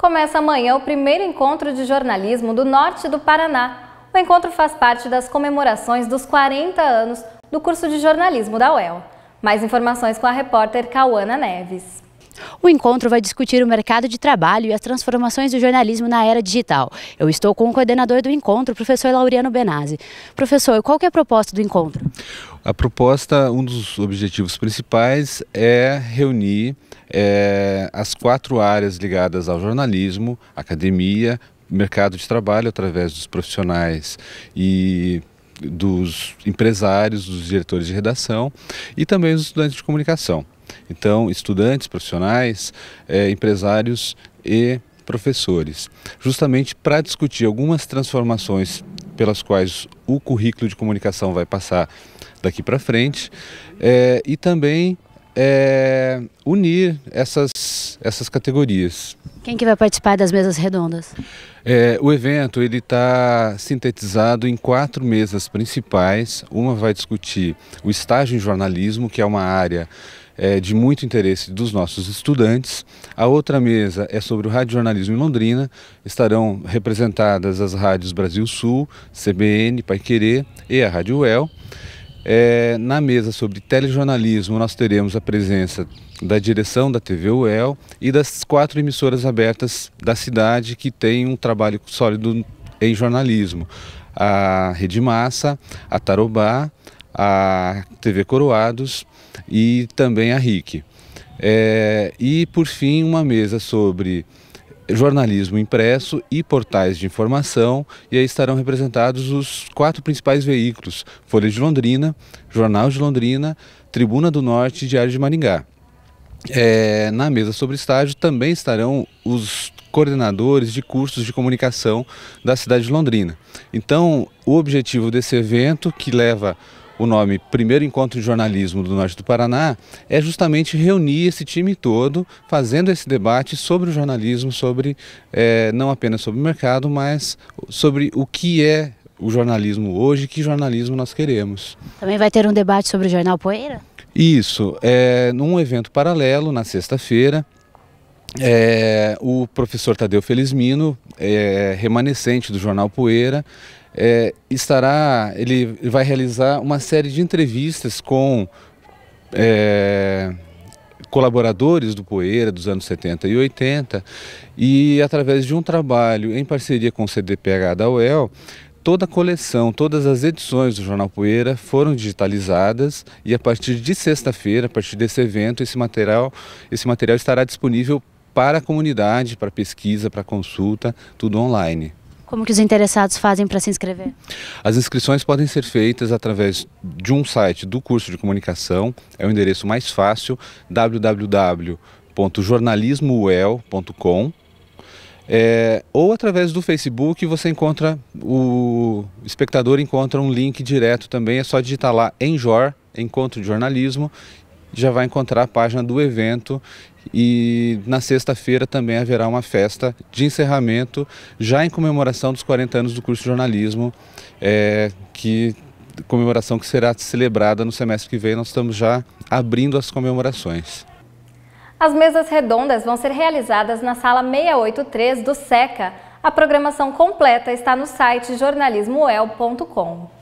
Começa amanhã o primeiro encontro de jornalismo do norte do Paraná. O encontro faz parte das comemorações dos 40 anos do curso de jornalismo da UEL. Mais informações com a repórter Cauana Neves. O encontro vai discutir o mercado de trabalho e as transformações do jornalismo na era digital. Eu estou com o coordenador do encontro, o professor Laureano Benazzi. Professor, qual que é a proposta do encontro? A proposta, um dos objetivos principais é reunir é, as quatro áreas ligadas ao jornalismo, academia, mercado de trabalho através dos profissionais e dos empresários, dos diretores de redação e também os estudantes de comunicação. Então, estudantes, profissionais, é, empresários e professores, justamente para discutir algumas transformações pelas quais o currículo de comunicação vai passar daqui para frente é, e também é, unir essas, essas categorias. Quem que vai participar das mesas redondas? É, o evento ele está sintetizado em quatro mesas principais. Uma vai discutir o estágio em jornalismo, que é uma área é, de muito interesse dos nossos estudantes. A outra mesa é sobre o rádio jornalismo em Londrina. Estarão representadas as rádios Brasil Sul, CBN, Pai Querer e a Rádio UEL. É, na mesa sobre telejornalismo, nós teremos a presença da direção da TV UEL e das quatro emissoras abertas da cidade que têm um trabalho sólido em jornalismo. A Rede Massa, a Tarobá, a TV Coroados e também a RIC. É, e, por fim, uma mesa sobre jornalismo impresso e portais de informação, e aí estarão representados os quatro principais veículos: Folha de Londrina, Jornal de Londrina, Tribuna do Norte e Diário de Maringá. É, na mesa sobre estágio também estarão os coordenadores de cursos de comunicação da cidade de Londrina. Então, o objetivo desse evento, que leva o nome Primeiro Encontro de Jornalismo do Norte do Paraná é justamente reunir esse time todo fazendo esse debate sobre o jornalismo, sobre é, não apenas sobre o mercado, mas sobre o que é o jornalismo hoje, que jornalismo nós queremos. Também vai ter um debate sobre o jornal Poeira? Isso, é, num evento paralelo na sexta-feira. É, o professor Tadeu Felizmino, é, remanescente do jornal Poeira, é, estará, ele vai realizar uma série de entrevistas com é, colaboradores do Poeira dos anos 70 e 80 e através de um trabalho em parceria com o CDPH da UEL, toda a coleção, todas as edições do Jornal Poeira foram digitalizadas e a partir de sexta-feira, a partir desse evento, esse material, esse material estará disponível para a comunidade, para pesquisa, para consulta, tudo online. Como que os interessados fazem para se inscrever? As inscrições podem ser feitas através de um site do curso de comunicação, é o endereço mais fácil, www.jornalismouel.com é, ou através do Facebook você encontra, o espectador encontra um link direto também, é só digitar lá em Jor, Encontro de Jornalismo, já vai encontrar a página do evento e na sexta-feira também haverá uma festa de encerramento, já em comemoração dos 40 anos do curso de jornalismo, é, que comemoração que será celebrada no semestre que vem. Nós estamos já abrindo as comemorações. As mesas redondas vão ser realizadas na sala 683 do SECA. A programação completa está no site jornalismoel.com.